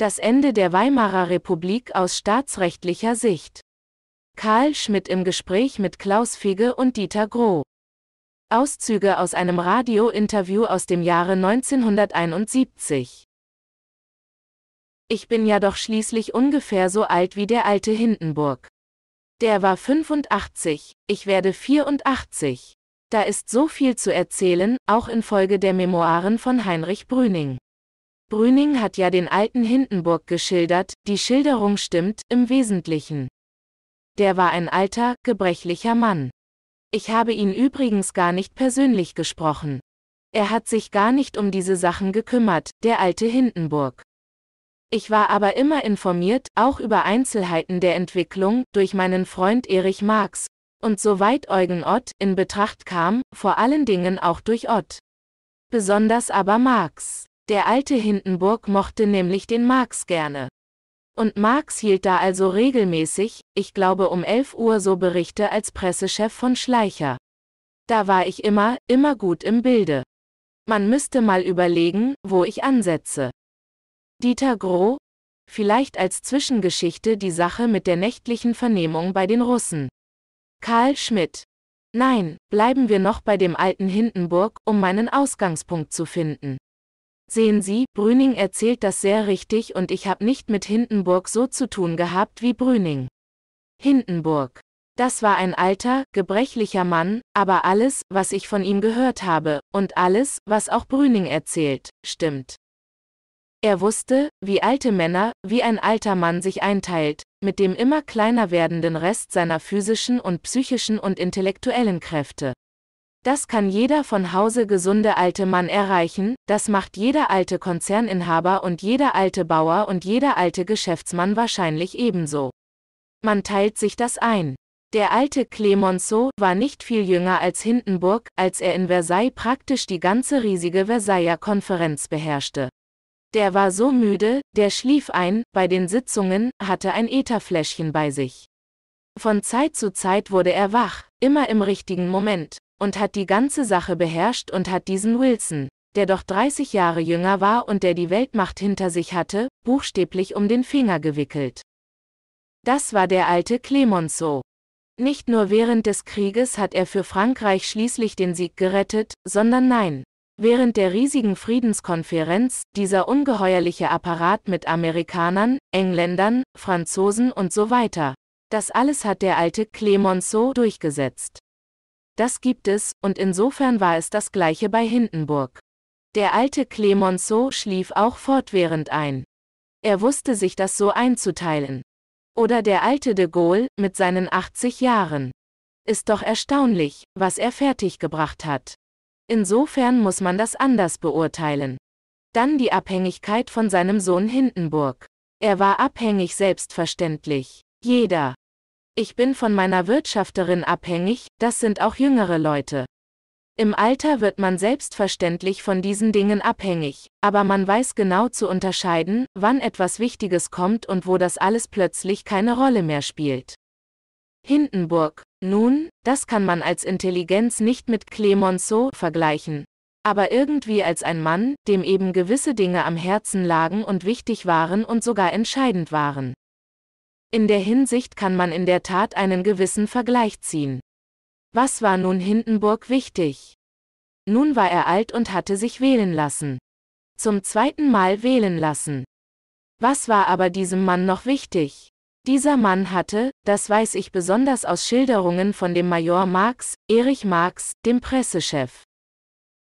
Das Ende der Weimarer Republik aus staatsrechtlicher Sicht. Karl Schmidt im Gespräch mit Klaus Fege und Dieter Groh. Auszüge aus einem Radiointerview aus dem Jahre 1971. Ich bin ja doch schließlich ungefähr so alt wie der alte Hindenburg. Der war 85, ich werde 84. Da ist so viel zu erzählen, auch infolge der Memoiren von Heinrich Brüning. Brüning hat ja den alten Hindenburg geschildert, die Schilderung stimmt im Wesentlichen. Der war ein alter, gebrechlicher Mann. Ich habe ihn übrigens gar nicht persönlich gesprochen. Er hat sich gar nicht um diese Sachen gekümmert, der alte Hindenburg. Ich war aber immer informiert, auch über Einzelheiten der Entwicklung, durch meinen Freund Erich Marx, und soweit Eugen Ott in Betracht kam, vor allen Dingen auch durch Ott. Besonders aber Marx. Der alte Hindenburg mochte nämlich den Marx gerne. Und Marx hielt da also regelmäßig, ich glaube um 11 Uhr so Berichte als Pressechef von Schleicher. Da war ich immer, immer gut im Bilde. Man müsste mal überlegen, wo ich ansetze. Dieter Groh? Vielleicht als Zwischengeschichte die Sache mit der nächtlichen Vernehmung bei den Russen. Karl Schmidt. Nein, bleiben wir noch bei dem alten Hindenburg, um meinen Ausgangspunkt zu finden. Sehen Sie, Brüning erzählt das sehr richtig und ich habe nicht mit Hindenburg so zu tun gehabt wie Brüning. Hindenburg. Das war ein alter, gebrechlicher Mann, aber alles, was ich von ihm gehört habe, und alles, was auch Brüning erzählt, stimmt. Er wusste, wie alte Männer, wie ein alter Mann sich einteilt, mit dem immer kleiner werdenden Rest seiner physischen und psychischen und intellektuellen Kräfte. Das kann jeder von Hause gesunde alte Mann erreichen, das macht jeder alte Konzerninhaber und jeder alte Bauer und jeder alte Geschäftsmann wahrscheinlich ebenso. Man teilt sich das ein. Der alte Clemenceau war nicht viel jünger als Hindenburg, als er in Versailles praktisch die ganze riesige Versailler Konferenz beherrschte. Der war so müde, der schlief ein, bei den Sitzungen, hatte ein Ätherfläschchen bei sich. Von Zeit zu Zeit wurde er wach, immer im richtigen Moment, und hat die ganze Sache beherrscht und hat diesen Wilson, der doch 30 Jahre jünger war und der die Weltmacht hinter sich hatte, buchstäblich um den Finger gewickelt. Das war der alte Clemenceau. Nicht nur während des Krieges hat er für Frankreich schließlich den Sieg gerettet, sondern nein, Während der riesigen Friedenskonferenz, dieser ungeheuerliche Apparat mit Amerikanern, Engländern, Franzosen und so weiter. Das alles hat der alte Clemenceau durchgesetzt. Das gibt es, und insofern war es das gleiche bei Hindenburg. Der alte Clemenceau schlief auch fortwährend ein. Er wusste sich das so einzuteilen. Oder der alte de Gaulle mit seinen 80 Jahren. Ist doch erstaunlich, was er fertiggebracht hat. Insofern muss man das anders beurteilen. Dann die Abhängigkeit von seinem Sohn Hindenburg. Er war abhängig selbstverständlich. Jeder. Ich bin von meiner Wirtschafterin abhängig, das sind auch jüngere Leute. Im Alter wird man selbstverständlich von diesen Dingen abhängig, aber man weiß genau zu unterscheiden, wann etwas Wichtiges kommt und wo das alles plötzlich keine Rolle mehr spielt. Hindenburg. Nun, das kann man als Intelligenz nicht mit Clemenceau vergleichen. Aber irgendwie als ein Mann, dem eben gewisse Dinge am Herzen lagen und wichtig waren und sogar entscheidend waren. In der Hinsicht kann man in der Tat einen gewissen Vergleich ziehen. Was war nun Hindenburg wichtig? Nun war er alt und hatte sich wählen lassen. Zum zweiten Mal wählen lassen. Was war aber diesem Mann noch wichtig? Dieser Mann hatte, das weiß ich besonders aus Schilderungen von dem Major Marx, Erich Marx, dem Pressechef.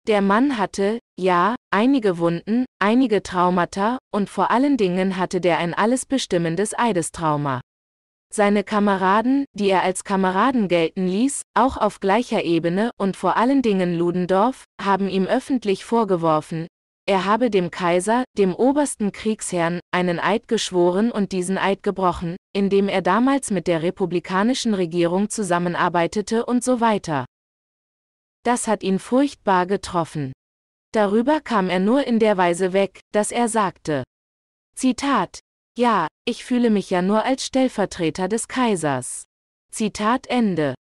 Der Mann hatte, ja, einige Wunden, einige Traumata, und vor allen Dingen hatte der ein alles bestimmendes Eidestrauma. Seine Kameraden, die er als Kameraden gelten ließ, auch auf gleicher Ebene und vor allen Dingen Ludendorff, haben ihm öffentlich vorgeworfen, er habe dem Kaiser, dem obersten Kriegsherrn, einen Eid geschworen und diesen Eid gebrochen, indem er damals mit der republikanischen Regierung zusammenarbeitete und so weiter. Das hat ihn furchtbar getroffen. Darüber kam er nur in der Weise weg, dass er sagte. Zitat. Ja, ich fühle mich ja nur als Stellvertreter des Kaisers. Zitat Ende.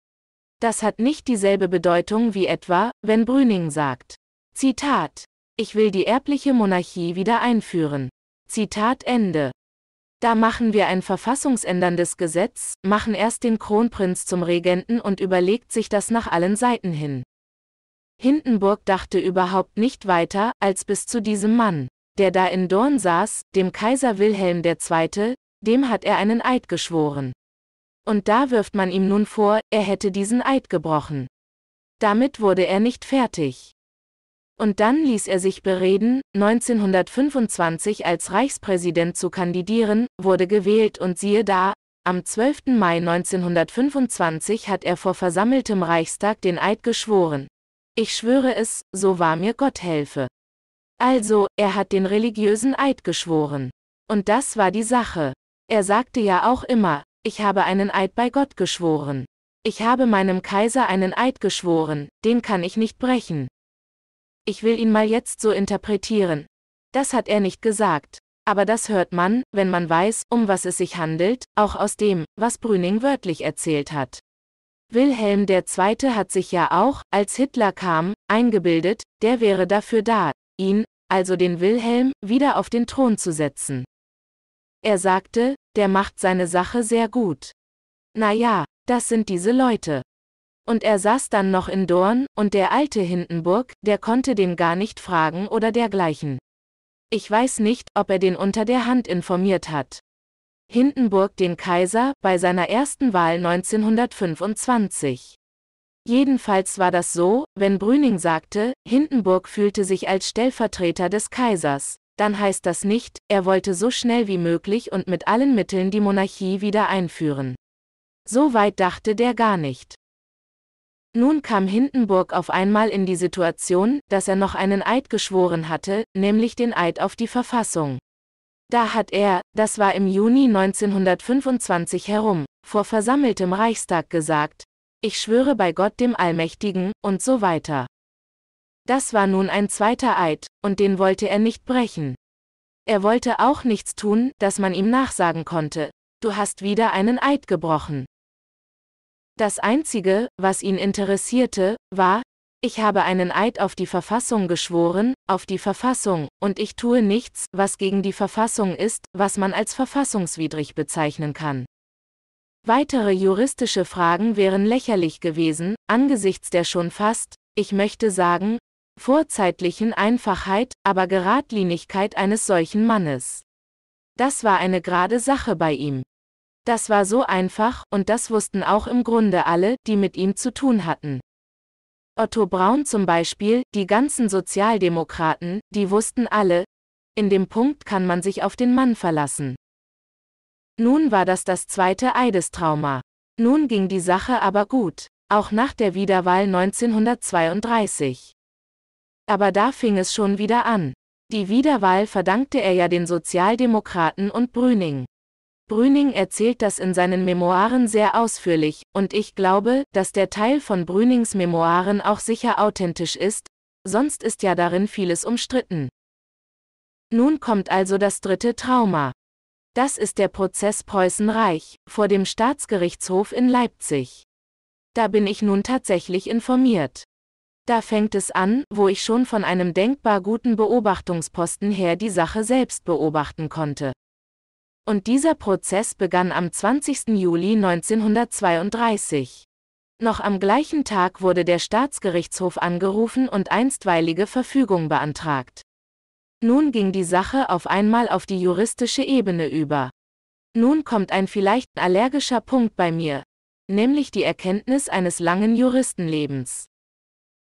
Das hat nicht dieselbe Bedeutung wie etwa, wenn Brüning sagt. Zitat. Ich will die erbliche Monarchie wieder einführen. Zitat Ende. Da machen wir ein verfassungsänderndes Gesetz, machen erst den Kronprinz zum Regenten und überlegt sich das nach allen Seiten hin. Hindenburg dachte überhaupt nicht weiter als bis zu diesem Mann, der da in Dorn saß, dem Kaiser Wilhelm II., dem hat er einen Eid geschworen. Und da wirft man ihm nun vor, er hätte diesen Eid gebrochen. Damit wurde er nicht fertig. Und dann ließ er sich bereden, 1925 als Reichspräsident zu kandidieren, wurde gewählt und siehe da, am 12. Mai 1925 hat er vor versammeltem Reichstag den Eid geschworen, ich schwöre es, so wahr mir Gott helfe. Also, er hat den religiösen Eid geschworen. Und das war die Sache. Er sagte ja auch immer, ich habe einen Eid bei Gott geschworen. Ich habe meinem Kaiser einen Eid geschworen, den kann ich nicht brechen. Ich will ihn mal jetzt so interpretieren. Das hat er nicht gesagt. Aber das hört man, wenn man weiß, um was es sich handelt, auch aus dem, was Brüning wörtlich erzählt hat. Wilhelm II. hat sich ja auch, als Hitler kam, eingebildet, der wäre dafür da, ihn, also den Wilhelm, wieder auf den Thron zu setzen. Er sagte, der macht seine Sache sehr gut. Na ja, das sind diese Leute. Und er saß dann noch in Dorn, und der alte Hindenburg, der konnte den gar nicht fragen oder dergleichen. Ich weiß nicht, ob er den unter der Hand informiert hat. Hindenburg den Kaiser bei seiner ersten Wahl 1925. Jedenfalls war das so, wenn Brüning sagte, Hindenburg fühlte sich als Stellvertreter des Kaisers, dann heißt das nicht, er wollte so schnell wie möglich und mit allen Mitteln die Monarchie wieder einführen. So weit dachte der gar nicht. Nun kam Hindenburg auf einmal in die Situation, dass er noch einen Eid geschworen hatte, nämlich den Eid auf die Verfassung. Da hat er, das war im Juni 1925 herum, vor versammeltem Reichstag gesagt, ich schwöre bei Gott dem Allmächtigen, und so weiter. Das war nun ein zweiter Eid, und den wollte er nicht brechen. Er wollte auch nichts tun, dass man ihm nachsagen konnte, du hast wieder einen Eid gebrochen. Das Einzige, was ihn interessierte, war, ich habe einen Eid auf die Verfassung geschworen, auf die Verfassung, und ich tue nichts, was gegen die Verfassung ist, was man als verfassungswidrig bezeichnen kann. Weitere juristische Fragen wären lächerlich gewesen, angesichts der schon fast, ich möchte sagen, vorzeitlichen Einfachheit, aber Geradlinigkeit eines solchen Mannes. Das war eine gerade Sache bei ihm. Das war so einfach, und das wussten auch im Grunde alle, die mit ihm zu tun hatten. Otto Braun zum Beispiel, die ganzen Sozialdemokraten, die wussten alle, in dem Punkt kann man sich auf den Mann verlassen. Nun war das das zweite Eidestrauma. Nun ging die Sache aber gut, auch nach der Wiederwahl 1932. Aber da fing es schon wieder an. Die Wiederwahl verdankte er ja den Sozialdemokraten und Brüning. Brüning erzählt das in seinen Memoiren sehr ausführlich, und ich glaube, dass der Teil von Brünings Memoiren auch sicher authentisch ist, sonst ist ja darin vieles umstritten. Nun kommt also das dritte Trauma. Das ist der Prozess Preußenreich vor dem Staatsgerichtshof in Leipzig. Da bin ich nun tatsächlich informiert. Da fängt es an, wo ich schon von einem denkbar guten Beobachtungsposten her die Sache selbst beobachten konnte und dieser Prozess begann am 20. Juli 1932. Noch am gleichen Tag wurde der Staatsgerichtshof angerufen und einstweilige Verfügung beantragt. Nun ging die Sache auf einmal auf die juristische Ebene über. Nun kommt ein vielleicht allergischer Punkt bei mir, nämlich die Erkenntnis eines langen Juristenlebens.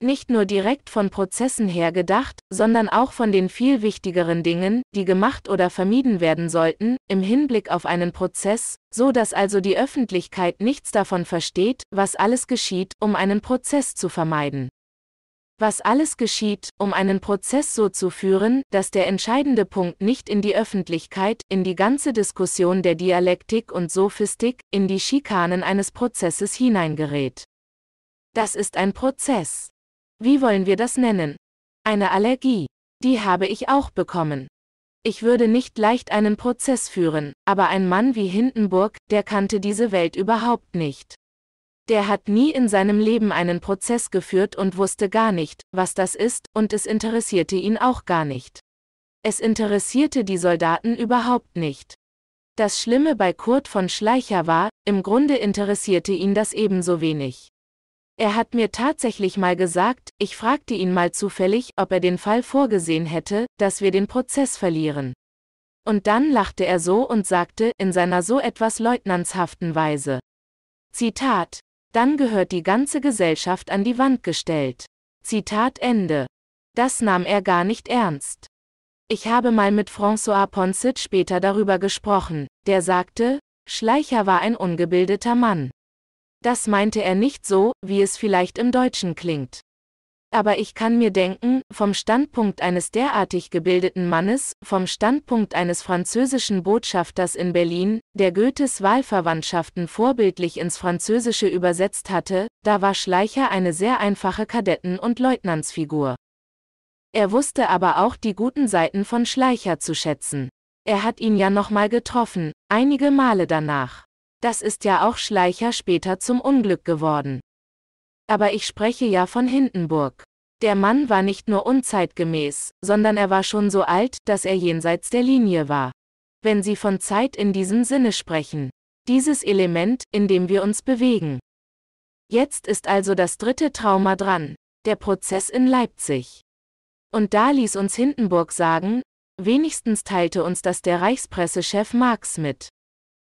Nicht nur direkt von Prozessen her gedacht, sondern auch von den viel wichtigeren Dingen, die gemacht oder vermieden werden sollten, im Hinblick auf einen Prozess, so dass also die Öffentlichkeit nichts davon versteht, was alles geschieht, um einen Prozess zu vermeiden was alles geschieht, um einen Prozess so zu führen, dass der entscheidende Punkt nicht in die Öffentlichkeit, in die ganze Diskussion der Dialektik und Sophistik, in die Schikanen eines Prozesses hineingerät. Das ist ein Prozess wie wollen wir das nennen? Eine Allergie. Die habe ich auch bekommen. Ich würde nicht leicht einen Prozess führen, aber ein Mann wie Hindenburg, der kannte diese Welt überhaupt nicht. Der hat nie in seinem Leben einen Prozess geführt und wusste gar nicht, was das ist, und es interessierte ihn auch gar nicht. Es interessierte die Soldaten überhaupt nicht. Das Schlimme bei Kurt von Schleicher war, im Grunde interessierte ihn das ebenso wenig. Er hat mir tatsächlich mal gesagt, ich fragte ihn mal zufällig, ob er den Fall vorgesehen hätte, dass wir den Prozess verlieren. Und dann lachte er so und sagte, in seiner so etwas leutnantshaften Weise. Zitat. Dann gehört die ganze Gesellschaft an die Wand gestellt. Zitat Ende. Das nahm er gar nicht ernst. Ich habe mal mit François Ponset später darüber gesprochen, der sagte, Schleicher war ein ungebildeter Mann. Das meinte er nicht so, wie es vielleicht im Deutschen klingt. Aber ich kann mir denken, vom Standpunkt eines derartig gebildeten Mannes, vom Standpunkt eines französischen Botschafters in Berlin, der Goethes Wahlverwandtschaften vorbildlich ins Französische übersetzt hatte, da war Schleicher eine sehr einfache Kadetten- und Leutnantsfigur. Er wusste aber auch die guten Seiten von Schleicher zu schätzen. Er hat ihn ja nochmal getroffen, einige Male danach. Das ist ja auch Schleicher später zum Unglück geworden. Aber ich spreche ja von Hindenburg. Der Mann war nicht nur unzeitgemäß, sondern er war schon so alt, dass er jenseits der Linie war. Wenn Sie von Zeit in diesem Sinne sprechen. Dieses Element, in dem wir uns bewegen. Jetzt ist also das dritte Trauma dran, der Prozess in Leipzig. Und da ließ uns Hindenburg sagen, wenigstens teilte uns das der Reichspressechef Marx mit.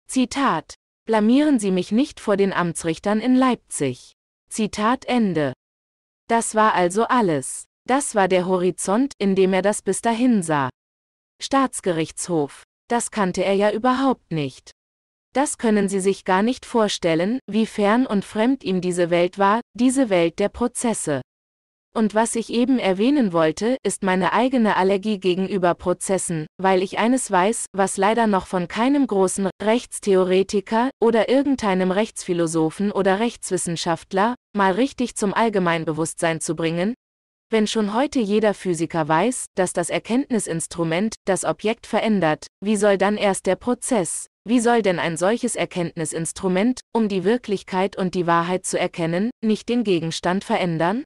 Zitat, Blamieren Sie mich nicht vor den Amtsrichtern in Leipzig. Zitat Ende. Das war also alles. Das war der Horizont, in dem er das bis dahin sah. Staatsgerichtshof. Das kannte er ja überhaupt nicht. Das können Sie sich gar nicht vorstellen, wie fern und fremd ihm diese Welt war, diese Welt der Prozesse. Und was ich eben erwähnen wollte, ist meine eigene Allergie gegenüber Prozessen, weil ich eines weiß, was leider noch von keinem großen Rechtstheoretiker oder irgendeinem Rechtsphilosophen oder Rechtswissenschaftler mal richtig zum Allgemeinbewusstsein zu bringen, wenn schon heute jeder Physiker weiß, dass das Erkenntnisinstrument das Objekt verändert, wie soll dann erst der Prozess, wie soll denn ein solches Erkenntnisinstrument, um die Wirklichkeit und die Wahrheit zu erkennen, nicht den Gegenstand verändern?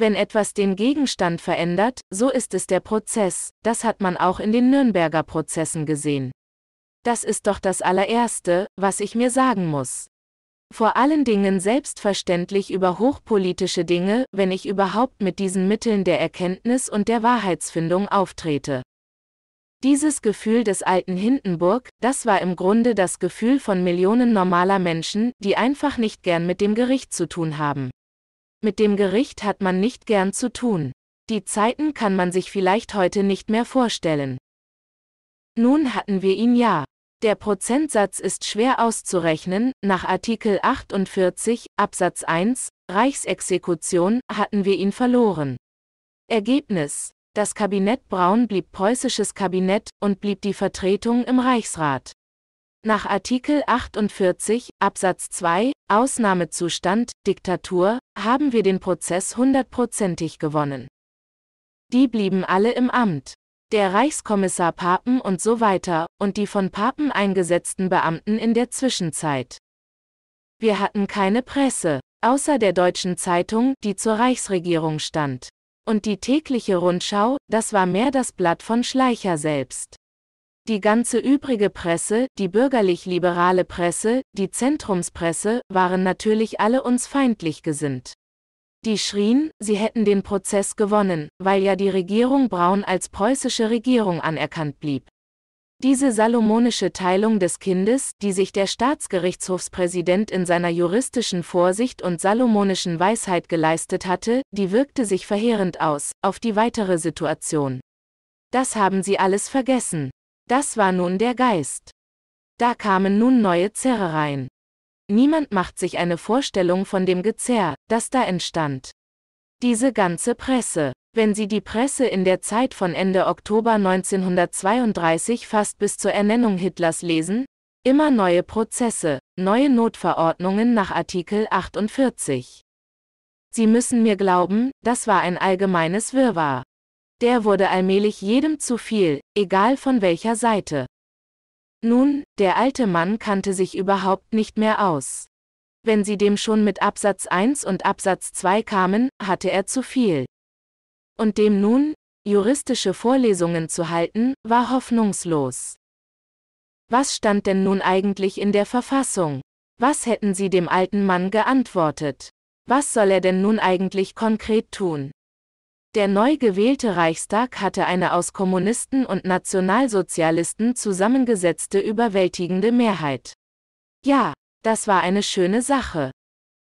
Wenn etwas den Gegenstand verändert, so ist es der Prozess, das hat man auch in den Nürnberger Prozessen gesehen. Das ist doch das allererste, was ich mir sagen muss. Vor allen Dingen selbstverständlich über hochpolitische Dinge, wenn ich überhaupt mit diesen Mitteln der Erkenntnis und der Wahrheitsfindung auftrete. Dieses Gefühl des alten Hindenburg, das war im Grunde das Gefühl von Millionen normaler Menschen, die einfach nicht gern mit dem Gericht zu tun haben. Mit dem Gericht hat man nicht gern zu tun. Die Zeiten kann man sich vielleicht heute nicht mehr vorstellen. Nun hatten wir ihn ja. Der Prozentsatz ist schwer auszurechnen, nach Artikel 48 Absatz 1 Reichsexekution hatten wir ihn verloren. Ergebnis. Das Kabinett Braun blieb preußisches Kabinett und blieb die Vertretung im Reichsrat. Nach Artikel 48 Absatz 2 Ausnahmezustand Diktatur haben wir den Prozess hundertprozentig gewonnen. Die blieben alle im Amt. Der Reichskommissar Papen und so weiter und die von Papen eingesetzten Beamten in der Zwischenzeit. Wir hatten keine Presse, außer der deutschen Zeitung, die zur Reichsregierung stand. Und die tägliche Rundschau, das war mehr das Blatt von Schleicher selbst. Die ganze übrige Presse, die bürgerlich-liberale Presse, die Zentrumspresse, waren natürlich alle uns feindlich gesinnt. Die schrien, sie hätten den Prozess gewonnen, weil ja die Regierung Braun als preußische Regierung anerkannt blieb. Diese salomonische Teilung des Kindes, die sich der Staatsgerichtshofspräsident in seiner juristischen Vorsicht und salomonischen Weisheit geleistet hatte, die wirkte sich verheerend aus, auf die weitere Situation. Das haben sie alles vergessen. Das war nun der Geist. Da kamen nun neue Zerre rein. Niemand macht sich eine Vorstellung von dem Gezerr, das da entstand. Diese ganze Presse. Wenn Sie die Presse in der Zeit von Ende Oktober 1932 fast bis zur Ernennung Hitlers lesen, immer neue Prozesse, neue Notverordnungen nach Artikel 48. Sie müssen mir glauben, das war ein allgemeines Wirrwarr der wurde allmählich jedem zu viel, egal von welcher Seite. Nun, der alte Mann kannte sich überhaupt nicht mehr aus. Wenn sie dem schon mit Absatz 1 und Absatz 2 kamen, hatte er zu viel. Und dem nun, juristische Vorlesungen zu halten, war hoffnungslos. Was stand denn nun eigentlich in der Verfassung? Was hätten sie dem alten Mann geantwortet? Was soll er denn nun eigentlich konkret tun? Der neu gewählte Reichstag hatte eine aus Kommunisten und Nationalsozialisten zusammengesetzte überwältigende Mehrheit. Ja, das war eine schöne Sache.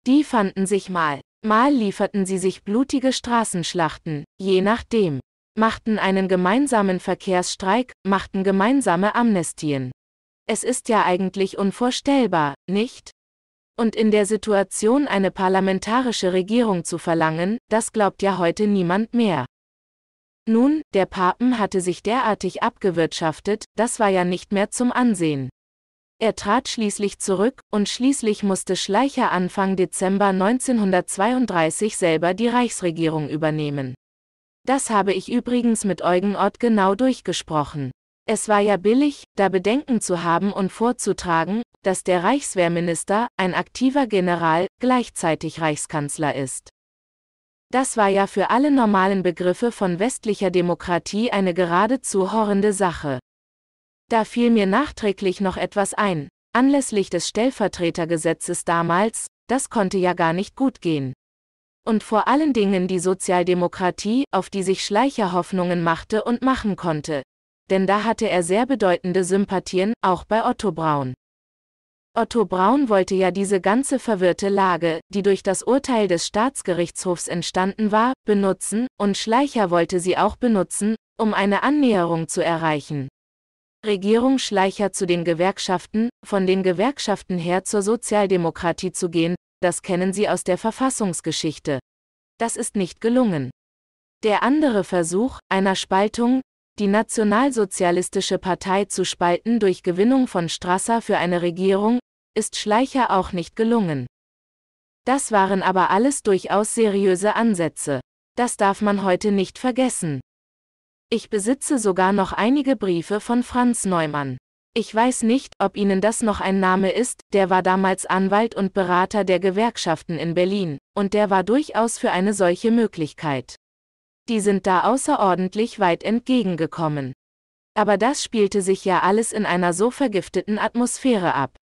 Die fanden sich mal. Mal lieferten sie sich blutige Straßenschlachten, je nachdem. Machten einen gemeinsamen Verkehrsstreik, machten gemeinsame Amnestien. Es ist ja eigentlich unvorstellbar, nicht? Und in der Situation eine parlamentarische Regierung zu verlangen, das glaubt ja heute niemand mehr. Nun, der Papen hatte sich derartig abgewirtschaftet, das war ja nicht mehr zum Ansehen. Er trat schließlich zurück, und schließlich musste Schleicher Anfang Dezember 1932 selber die Reichsregierung übernehmen. Das habe ich übrigens mit Eugen Ott genau durchgesprochen. Es war ja billig, da Bedenken zu haben und vorzutragen, dass der Reichswehrminister, ein aktiver General, gleichzeitig Reichskanzler ist. Das war ja für alle normalen Begriffe von westlicher Demokratie eine geradezu horrende Sache. Da fiel mir nachträglich noch etwas ein, anlässlich des Stellvertretergesetzes damals, das konnte ja gar nicht gut gehen. Und vor allen Dingen die Sozialdemokratie, auf die sich Schleicher Hoffnungen machte und machen konnte, denn da hatte er sehr bedeutende Sympathien, auch bei Otto Braun. Otto Braun wollte ja diese ganze verwirrte Lage, die durch das Urteil des Staatsgerichtshofs entstanden war, benutzen, und Schleicher wollte sie auch benutzen, um eine Annäherung zu erreichen. Regierung Schleicher zu den Gewerkschaften, von den Gewerkschaften her zur Sozialdemokratie zu gehen, das kennen Sie aus der Verfassungsgeschichte. Das ist nicht gelungen. Der andere Versuch, einer Spaltung, die nationalsozialistische Partei zu spalten durch Gewinnung von Strasser für eine Regierung, ist Schleicher auch nicht gelungen. Das waren aber alles durchaus seriöse Ansätze. Das darf man heute nicht vergessen. Ich besitze sogar noch einige Briefe von Franz Neumann. Ich weiß nicht, ob Ihnen das noch ein Name ist, der war damals Anwalt und Berater der Gewerkschaften in Berlin, und der war durchaus für eine solche Möglichkeit die sind da außerordentlich weit entgegengekommen. Aber das spielte sich ja alles in einer so vergifteten Atmosphäre ab.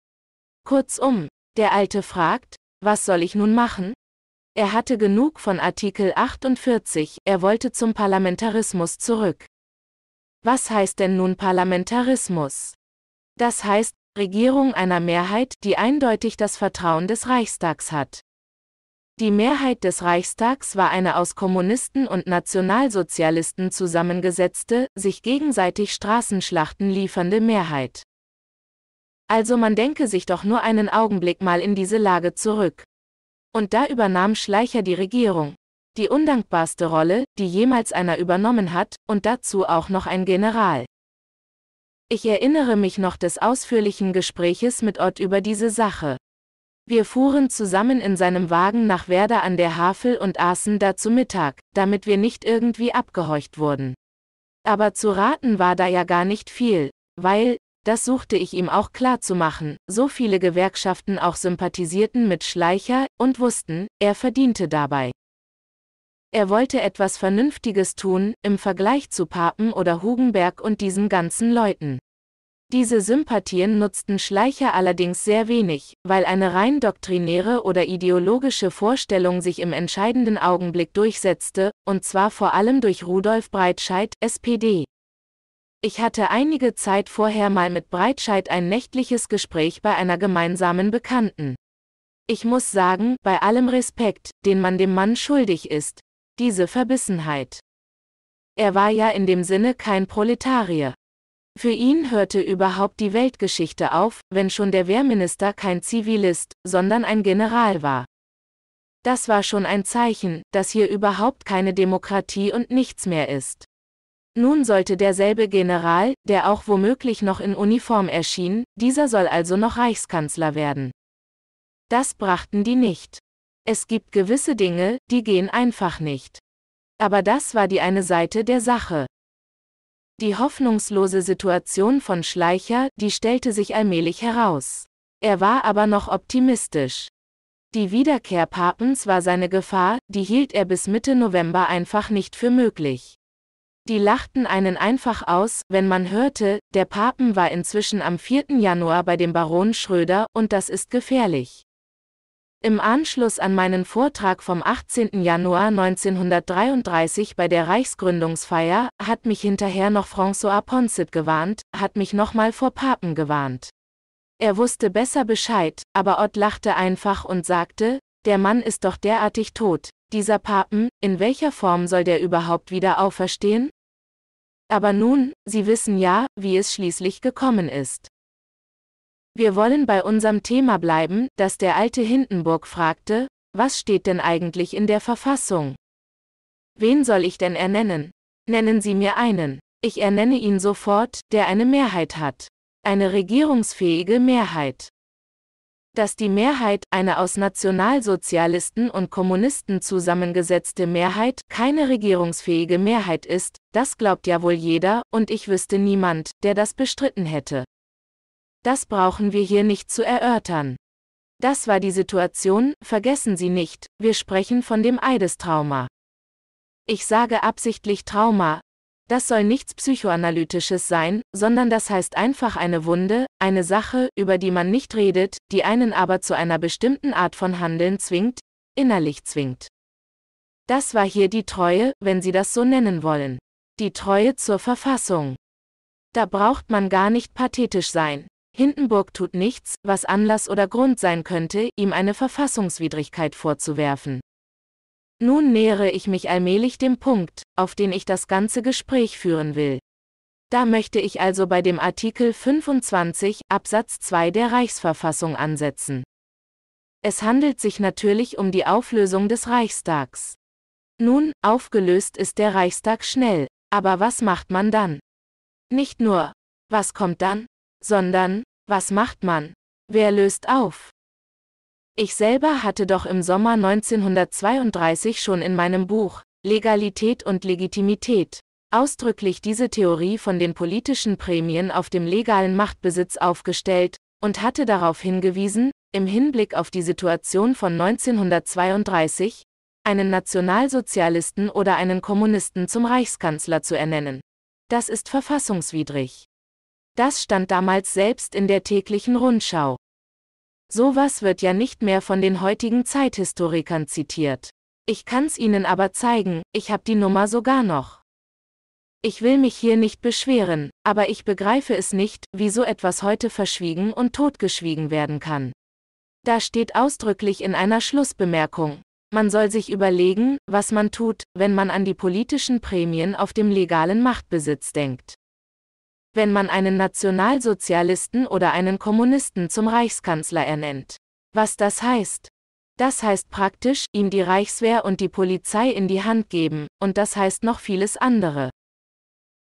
Kurzum, der Alte fragt, was soll ich nun machen? Er hatte genug von Artikel 48, er wollte zum Parlamentarismus zurück. Was heißt denn nun Parlamentarismus? Das heißt, Regierung einer Mehrheit, die eindeutig das Vertrauen des Reichstags hat. Die Mehrheit des Reichstags war eine aus Kommunisten und Nationalsozialisten zusammengesetzte, sich gegenseitig Straßenschlachten liefernde Mehrheit. Also man denke sich doch nur einen Augenblick mal in diese Lage zurück. Und da übernahm Schleicher die Regierung. Die undankbarste Rolle, die jemals einer übernommen hat, und dazu auch noch ein General. Ich erinnere mich noch des ausführlichen Gespräches mit Ott über diese Sache. Wir fuhren zusammen in seinem Wagen nach Werder an der Havel und aßen da zu Mittag, damit wir nicht irgendwie abgehorcht wurden. Aber zu raten war da ja gar nicht viel, weil, das suchte ich ihm auch klarzumachen, so viele Gewerkschaften auch sympathisierten mit Schleicher und wussten, er verdiente dabei. Er wollte etwas Vernünftiges tun, im Vergleich zu Papen oder Hugenberg und diesen ganzen Leuten. Diese Sympathien nutzten Schleicher allerdings sehr wenig, weil eine rein doktrinäre oder ideologische Vorstellung sich im entscheidenden Augenblick durchsetzte, und zwar vor allem durch Rudolf Breitscheid, SPD. Ich hatte einige Zeit vorher mal mit Breitscheid ein nächtliches Gespräch bei einer gemeinsamen Bekannten. Ich muss sagen, bei allem Respekt, den man dem Mann schuldig ist, diese Verbissenheit. Er war ja in dem Sinne kein Proletarier, für ihn hörte überhaupt die Weltgeschichte auf, wenn schon der Wehrminister kein Zivilist, sondern ein General war. Das war schon ein Zeichen, dass hier überhaupt keine Demokratie und nichts mehr ist. Nun sollte derselbe General, der auch womöglich noch in Uniform erschien, dieser soll also noch Reichskanzler werden. Das brachten die nicht. Es gibt gewisse Dinge, die gehen einfach nicht. Aber das war die eine Seite der Sache. Die hoffnungslose Situation von Schleicher, die stellte sich allmählich heraus. Er war aber noch optimistisch. Die Wiederkehr Papens war seine Gefahr, die hielt er bis Mitte November einfach nicht für möglich. Die lachten einen einfach aus, wenn man hörte, der Papen war inzwischen am 4. Januar bei dem Baron Schröder, und das ist gefährlich. Im Anschluss an meinen Vortrag vom 18. Januar 1933 bei der Reichsgründungsfeier hat mich hinterher noch François Poncet gewarnt, hat mich nochmal vor Papen gewarnt. Er wusste besser Bescheid, aber Ott lachte einfach und sagte, der Mann ist doch derartig tot, dieser Papen, in welcher Form soll der überhaupt wieder auferstehen? Aber nun, Sie wissen ja, wie es schließlich gekommen ist. Wir wollen bei unserem Thema bleiben, dass der alte Hindenburg fragte, was steht denn eigentlich in der Verfassung? Wen soll ich denn ernennen? Nennen Sie mir einen. Ich ernenne ihn sofort, der eine Mehrheit hat. Eine regierungsfähige Mehrheit. Dass die Mehrheit, eine aus Nationalsozialisten und Kommunisten zusammengesetzte Mehrheit, keine regierungsfähige Mehrheit ist, das glaubt ja wohl jeder, und ich wüsste niemand, der das bestritten hätte. Das brauchen wir hier nicht zu erörtern. Das war die Situation, vergessen Sie nicht, wir sprechen von dem Eidestrauma. Ich sage absichtlich Trauma. Das soll nichts Psychoanalytisches sein, sondern das heißt einfach eine Wunde, eine Sache, über die man nicht redet, die einen aber zu einer bestimmten Art von Handeln zwingt, innerlich zwingt. Das war hier die Treue, wenn Sie das so nennen wollen. Die Treue zur Verfassung. Da braucht man gar nicht pathetisch sein. Hindenburg tut nichts, was Anlass oder Grund sein könnte, ihm eine Verfassungswidrigkeit vorzuwerfen. Nun nähere ich mich allmählich dem Punkt, auf den ich das ganze Gespräch führen will. Da möchte ich also bei dem Artikel 25 Absatz 2 der Reichsverfassung ansetzen. Es handelt sich natürlich um die Auflösung des Reichstags. Nun, aufgelöst ist der Reichstag schnell, aber was macht man dann? Nicht nur, was kommt dann? sondern, was macht man? Wer löst auf? Ich selber hatte doch im Sommer 1932 schon in meinem Buch Legalität und Legitimität ausdrücklich diese Theorie von den politischen Prämien auf dem legalen Machtbesitz aufgestellt und hatte darauf hingewiesen, im Hinblick auf die Situation von 1932, einen Nationalsozialisten oder einen Kommunisten zum Reichskanzler zu ernennen. Das ist verfassungswidrig. Das stand damals selbst in der täglichen Rundschau. Sowas wird ja nicht mehr von den heutigen Zeithistorikern zitiert. Ich kann's Ihnen aber zeigen, ich hab die Nummer sogar noch. Ich will mich hier nicht beschweren, aber ich begreife es nicht, wie so etwas heute verschwiegen und totgeschwiegen werden kann. Da steht ausdrücklich in einer Schlussbemerkung, man soll sich überlegen, was man tut, wenn man an die politischen Prämien auf dem legalen Machtbesitz denkt wenn man einen Nationalsozialisten oder einen Kommunisten zum Reichskanzler ernennt. Was das heißt? Das heißt praktisch, ihm die Reichswehr und die Polizei in die Hand geben, und das heißt noch vieles andere.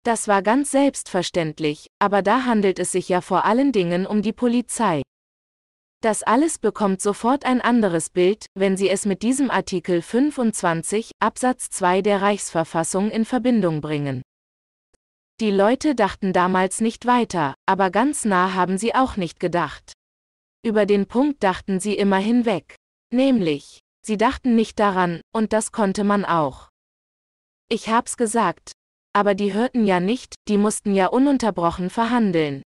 Das war ganz selbstverständlich, aber da handelt es sich ja vor allen Dingen um die Polizei. Das alles bekommt sofort ein anderes Bild, wenn Sie es mit diesem Artikel 25 Absatz 2 der Reichsverfassung in Verbindung bringen. Die Leute dachten damals nicht weiter, aber ganz nah haben sie auch nicht gedacht. Über den Punkt dachten sie immer hinweg. Nämlich, sie dachten nicht daran, und das konnte man auch. Ich hab's gesagt. Aber die hörten ja nicht, die mussten ja ununterbrochen verhandeln.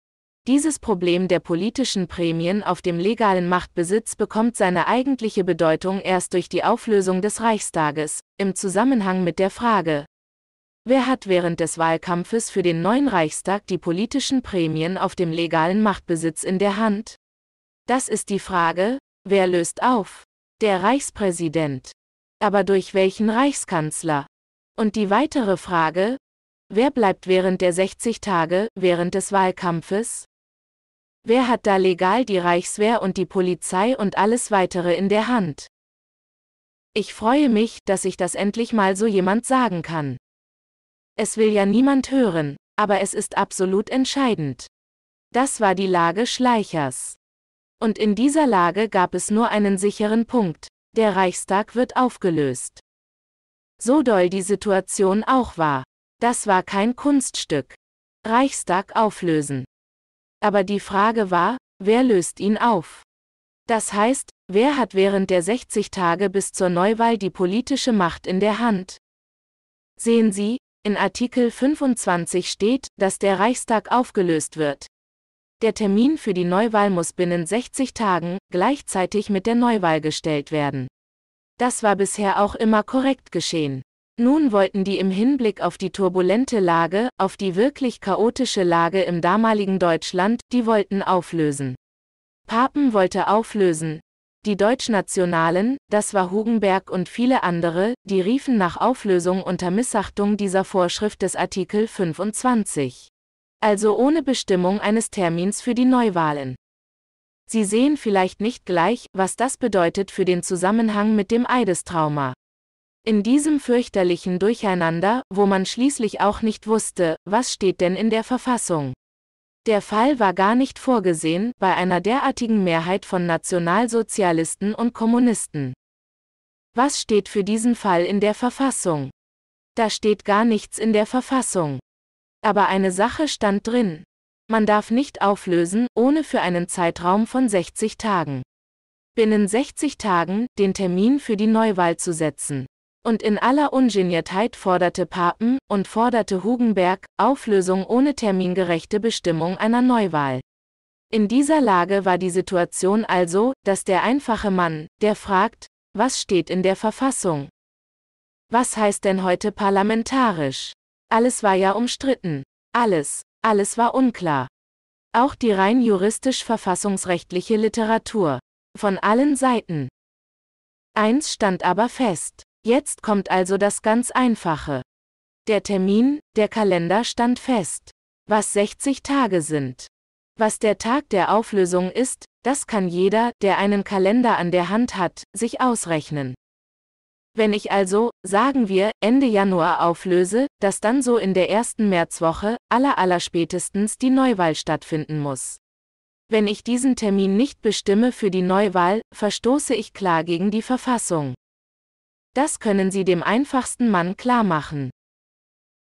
Dieses Problem der politischen Prämien auf dem legalen Machtbesitz bekommt seine eigentliche Bedeutung erst durch die Auflösung des Reichstages, im Zusammenhang mit der Frage, Wer hat während des Wahlkampfes für den neuen Reichstag die politischen Prämien auf dem legalen Machtbesitz in der Hand? Das ist die Frage, wer löst auf? Der Reichspräsident. Aber durch welchen Reichskanzler? Und die weitere Frage, wer bleibt während der 60 Tage, während des Wahlkampfes? Wer hat da legal die Reichswehr und die Polizei und alles weitere in der Hand? Ich freue mich, dass ich das endlich mal so jemand sagen kann. Es will ja niemand hören, aber es ist absolut entscheidend. Das war die Lage Schleichers. Und in dieser Lage gab es nur einen sicheren Punkt, der Reichstag wird aufgelöst. So doll die Situation auch war, das war kein Kunststück. Reichstag auflösen. Aber die Frage war, wer löst ihn auf? Das heißt, wer hat während der 60 Tage bis zur Neuwahl die politische Macht in der Hand? Sehen Sie, in Artikel 25 steht, dass der Reichstag aufgelöst wird. Der Termin für die Neuwahl muss binnen 60 Tagen gleichzeitig mit der Neuwahl gestellt werden. Das war bisher auch immer korrekt geschehen. Nun wollten die im Hinblick auf die turbulente Lage, auf die wirklich chaotische Lage im damaligen Deutschland, die wollten auflösen. Papen wollte auflösen, die Deutschnationalen, das war Hugenberg und viele andere, die riefen nach Auflösung unter Missachtung dieser Vorschrift des Artikel 25. Also ohne Bestimmung eines Termins für die Neuwahlen. Sie sehen vielleicht nicht gleich, was das bedeutet für den Zusammenhang mit dem Eidestrauma. In diesem fürchterlichen Durcheinander, wo man schließlich auch nicht wusste, was steht denn in der Verfassung. Der Fall war gar nicht vorgesehen bei einer derartigen Mehrheit von Nationalsozialisten und Kommunisten. Was steht für diesen Fall in der Verfassung? Da steht gar nichts in der Verfassung. Aber eine Sache stand drin. Man darf nicht auflösen, ohne für einen Zeitraum von 60 Tagen. Binnen 60 Tagen, den Termin für die Neuwahl zu setzen und in aller Ungeniertheit forderte Papen und forderte Hugenberg Auflösung ohne termingerechte Bestimmung einer Neuwahl. In dieser Lage war die Situation also, dass der einfache Mann, der fragt, was steht in der Verfassung? Was heißt denn heute parlamentarisch? Alles war ja umstritten. Alles, alles war unklar. Auch die rein juristisch verfassungsrechtliche Literatur. Von allen Seiten. Eins stand aber fest. Jetzt kommt also das ganz Einfache. Der Termin, der Kalender stand fest. Was 60 Tage sind. Was der Tag der Auflösung ist, das kann jeder, der einen Kalender an der Hand hat, sich ausrechnen. Wenn ich also, sagen wir, Ende Januar auflöse, dass dann so in der ersten Märzwoche, aller allerspätestens die Neuwahl stattfinden muss. Wenn ich diesen Termin nicht bestimme für die Neuwahl, verstoße ich klar gegen die Verfassung. Das können Sie dem einfachsten Mann klar machen.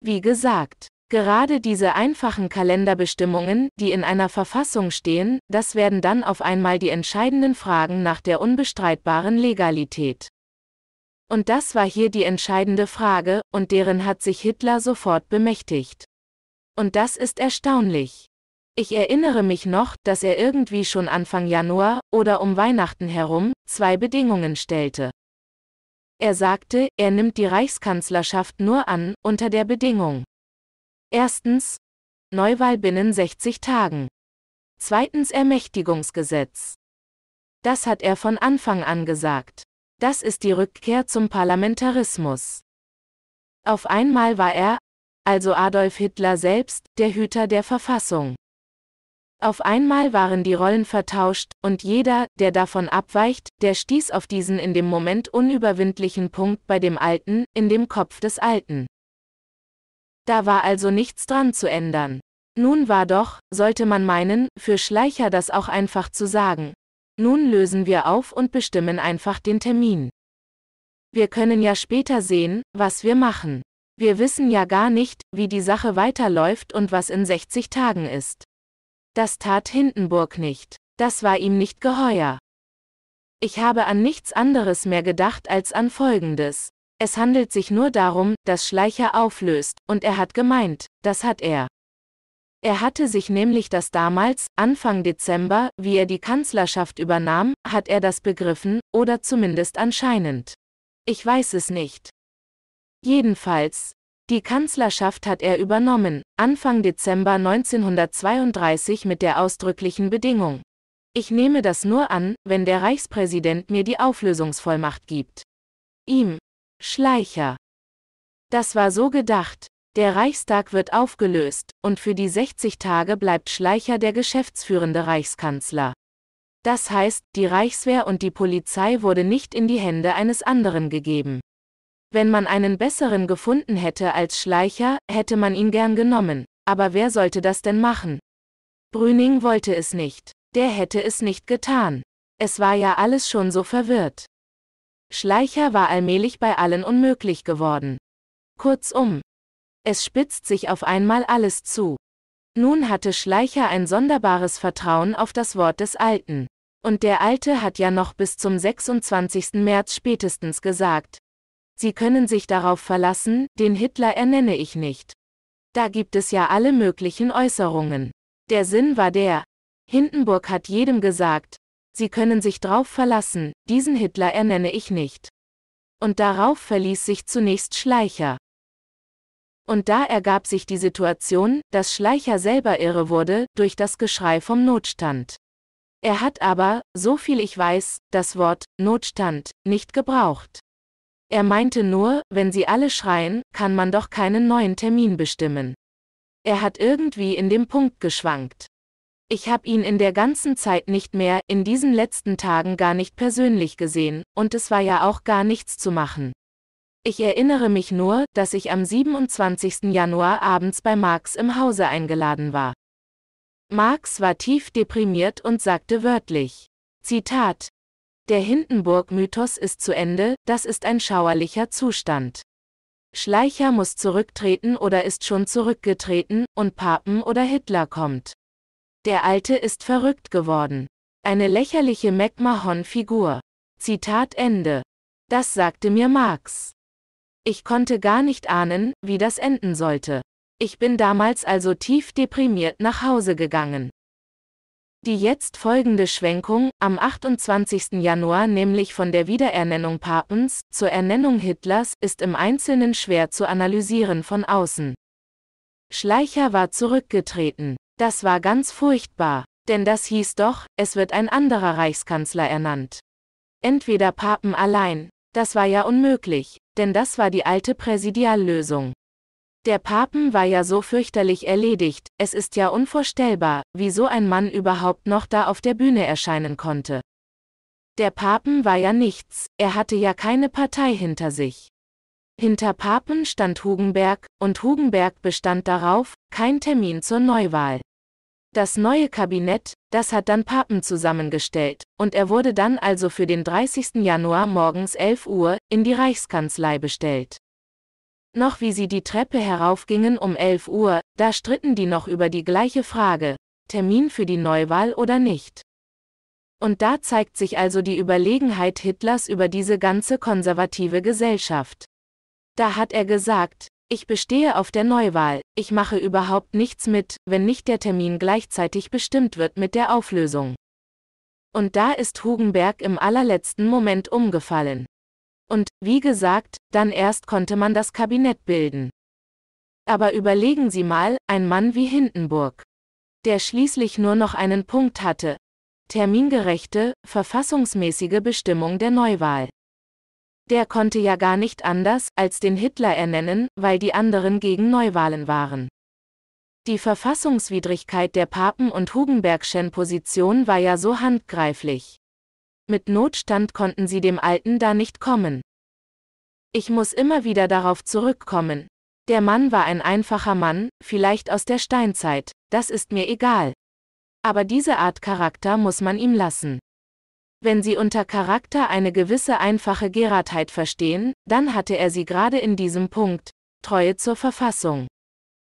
Wie gesagt, gerade diese einfachen Kalenderbestimmungen, die in einer Verfassung stehen, das werden dann auf einmal die entscheidenden Fragen nach der unbestreitbaren Legalität. Und das war hier die entscheidende Frage, und deren hat sich Hitler sofort bemächtigt. Und das ist erstaunlich. Ich erinnere mich noch, dass er irgendwie schon Anfang Januar oder um Weihnachten herum zwei Bedingungen stellte. Er sagte, er nimmt die Reichskanzlerschaft nur an, unter der Bedingung. Erstens, Neuwahl binnen 60 Tagen. Zweitens Ermächtigungsgesetz. Das hat er von Anfang an gesagt. Das ist die Rückkehr zum Parlamentarismus. Auf einmal war er, also Adolf Hitler selbst, der Hüter der Verfassung. Auf einmal waren die Rollen vertauscht, und jeder, der davon abweicht, der stieß auf diesen in dem Moment unüberwindlichen Punkt bei dem Alten, in dem Kopf des Alten. Da war also nichts dran zu ändern. Nun war doch, sollte man meinen, für Schleicher das auch einfach zu sagen. Nun lösen wir auf und bestimmen einfach den Termin. Wir können ja später sehen, was wir machen. Wir wissen ja gar nicht, wie die Sache weiterläuft und was in 60 Tagen ist. Das tat Hindenburg nicht. Das war ihm nicht geheuer. Ich habe an nichts anderes mehr gedacht als an Folgendes. Es handelt sich nur darum, dass Schleicher auflöst, und er hat gemeint, das hat er. Er hatte sich nämlich das damals, Anfang Dezember, wie er die Kanzlerschaft übernahm, hat er das begriffen, oder zumindest anscheinend. Ich weiß es nicht. Jedenfalls, die Kanzlerschaft hat er übernommen, Anfang Dezember 1932 mit der ausdrücklichen Bedingung. Ich nehme das nur an, wenn der Reichspräsident mir die Auflösungsvollmacht gibt. Ihm. Schleicher. Das war so gedacht. Der Reichstag wird aufgelöst, und für die 60 Tage bleibt Schleicher der geschäftsführende Reichskanzler. Das heißt, die Reichswehr und die Polizei wurde nicht in die Hände eines anderen gegeben. Wenn man einen besseren gefunden hätte als Schleicher, hätte man ihn gern genommen. Aber wer sollte das denn machen? Brüning wollte es nicht. Der hätte es nicht getan. Es war ja alles schon so verwirrt. Schleicher war allmählich bei allen unmöglich geworden. Kurzum. Es spitzt sich auf einmal alles zu. Nun hatte Schleicher ein sonderbares Vertrauen auf das Wort des Alten. Und der Alte hat ja noch bis zum 26. März spätestens gesagt, Sie können sich darauf verlassen, den Hitler ernenne ich nicht. Da gibt es ja alle möglichen Äußerungen. Der Sinn war der. Hindenburg hat jedem gesagt, Sie können sich drauf verlassen, diesen Hitler ernenne ich nicht. Und darauf verließ sich zunächst Schleicher. Und da ergab sich die Situation, dass Schleicher selber irre wurde, durch das Geschrei vom Notstand. Er hat aber, so viel ich weiß, das Wort Notstand nicht gebraucht. Er meinte nur, wenn sie alle schreien, kann man doch keinen neuen Termin bestimmen. Er hat irgendwie in dem Punkt geschwankt. Ich habe ihn in der ganzen Zeit nicht mehr, in diesen letzten Tagen gar nicht persönlich gesehen, und es war ja auch gar nichts zu machen. Ich erinnere mich nur, dass ich am 27. Januar abends bei Marx im Hause eingeladen war. Marx war tief deprimiert und sagte wörtlich, Zitat, der Hindenburg-Mythos ist zu Ende, das ist ein schauerlicher Zustand. Schleicher muss zurücktreten oder ist schon zurückgetreten, und Papen oder Hitler kommt. Der Alte ist verrückt geworden. Eine lächerliche McMahon-Figur. Zitat Ende. Das sagte mir Marx. Ich konnte gar nicht ahnen, wie das enden sollte. Ich bin damals also tief deprimiert nach Hause gegangen. Die jetzt folgende Schwenkung, am 28. Januar nämlich von der Wiederernennung Papens zur Ernennung Hitlers, ist im Einzelnen schwer zu analysieren von außen. Schleicher war zurückgetreten. Das war ganz furchtbar, denn das hieß doch, es wird ein anderer Reichskanzler ernannt. Entweder Papen allein, das war ja unmöglich, denn das war die alte Präsidiallösung. Der Papen war ja so fürchterlich erledigt, es ist ja unvorstellbar, wie so ein Mann überhaupt noch da auf der Bühne erscheinen konnte. Der Papen war ja nichts, er hatte ja keine Partei hinter sich. Hinter Papen stand Hugenberg, und Hugenberg bestand darauf, kein Termin zur Neuwahl. Das neue Kabinett, das hat dann Papen zusammengestellt, und er wurde dann also für den 30. Januar morgens 11 Uhr in die Reichskanzlei bestellt. Noch wie sie die Treppe heraufgingen um 11 Uhr, da stritten die noch über die gleiche Frage, Termin für die Neuwahl oder nicht. Und da zeigt sich also die Überlegenheit Hitlers über diese ganze konservative Gesellschaft. Da hat er gesagt, ich bestehe auf der Neuwahl, ich mache überhaupt nichts mit, wenn nicht der Termin gleichzeitig bestimmt wird mit der Auflösung. Und da ist Hugenberg im allerletzten Moment umgefallen. Und, wie gesagt, dann erst konnte man das Kabinett bilden. Aber überlegen Sie mal, ein Mann wie Hindenburg, der schließlich nur noch einen Punkt hatte. Termingerechte, verfassungsmäßige Bestimmung der Neuwahl. Der konnte ja gar nicht anders, als den Hitler ernennen, weil die anderen gegen Neuwahlen waren. Die Verfassungswidrigkeit der Papen- und Hugenbergschen Position war ja so handgreiflich. Mit Notstand konnten sie dem Alten da nicht kommen. Ich muss immer wieder darauf zurückkommen. Der Mann war ein einfacher Mann, vielleicht aus der Steinzeit, das ist mir egal. Aber diese Art Charakter muss man ihm lassen. Wenn Sie unter Charakter eine gewisse einfache Geradheit verstehen, dann hatte er sie gerade in diesem Punkt, Treue zur Verfassung.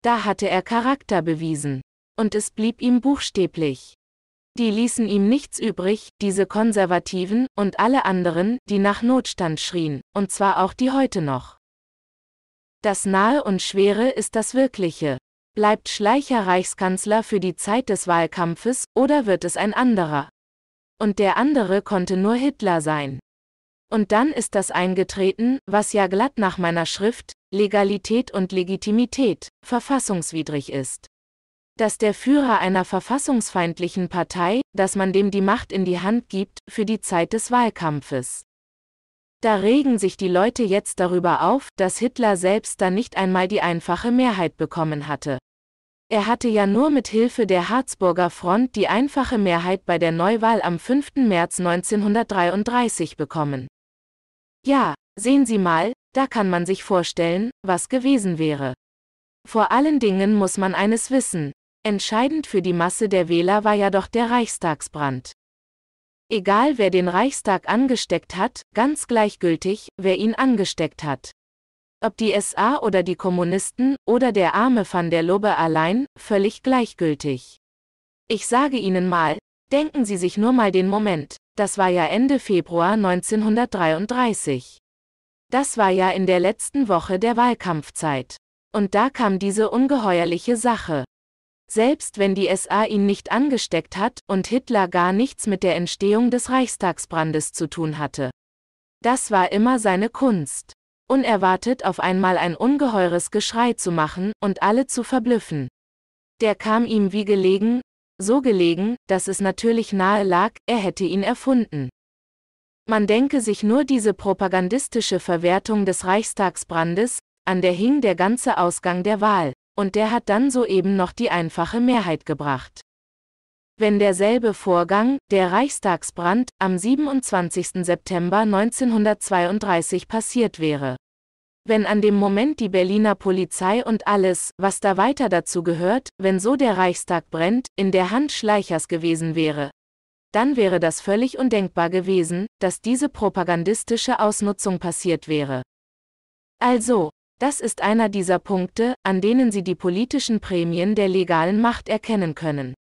Da hatte er Charakter bewiesen. Und es blieb ihm buchstäblich. Die ließen ihm nichts übrig, diese Konservativen und alle anderen, die nach Notstand schrien, und zwar auch die heute noch. Das Nahe und Schwere ist das Wirkliche. Bleibt Schleicher Reichskanzler für die Zeit des Wahlkampfes, oder wird es ein anderer? Und der andere konnte nur Hitler sein. Und dann ist das eingetreten, was ja glatt nach meiner Schrift, Legalität und Legitimität, verfassungswidrig ist dass der Führer einer verfassungsfeindlichen Partei, dass man dem die Macht in die Hand gibt, für die Zeit des Wahlkampfes. Da regen sich die Leute jetzt darüber auf, dass Hitler selbst da nicht einmal die einfache Mehrheit bekommen hatte. Er hatte ja nur mit Hilfe der Harzburger Front die einfache Mehrheit bei der Neuwahl am 5. März 1933 bekommen. Ja, sehen Sie mal, da kann man sich vorstellen, was gewesen wäre. Vor allen Dingen muss man eines wissen, Entscheidend für die Masse der Wähler war ja doch der Reichstagsbrand. Egal wer den Reichstag angesteckt hat, ganz gleichgültig, wer ihn angesteckt hat. Ob die SA oder die Kommunisten oder der arme van der Lubbe allein, völlig gleichgültig. Ich sage Ihnen mal, denken Sie sich nur mal den Moment, das war ja Ende Februar 1933. Das war ja in der letzten Woche der Wahlkampfzeit. Und da kam diese ungeheuerliche Sache selbst wenn die SA ihn nicht angesteckt hat und Hitler gar nichts mit der Entstehung des Reichstagsbrandes zu tun hatte. Das war immer seine Kunst. Unerwartet auf einmal ein ungeheures Geschrei zu machen und alle zu verblüffen. Der kam ihm wie gelegen, so gelegen, dass es natürlich nahe lag, er hätte ihn erfunden. Man denke sich nur diese propagandistische Verwertung des Reichstagsbrandes, an der hing der ganze Ausgang der Wahl und der hat dann soeben noch die einfache Mehrheit gebracht. Wenn derselbe Vorgang, der Reichstagsbrand, am 27. September 1932 passiert wäre. Wenn an dem Moment die Berliner Polizei und alles, was da weiter dazu gehört, wenn so der Reichstag brennt, in der Hand Schleichers gewesen wäre, dann wäre das völlig undenkbar gewesen, dass diese propagandistische Ausnutzung passiert wäre. Also, das ist einer dieser Punkte, an denen Sie die politischen Prämien der legalen Macht erkennen können.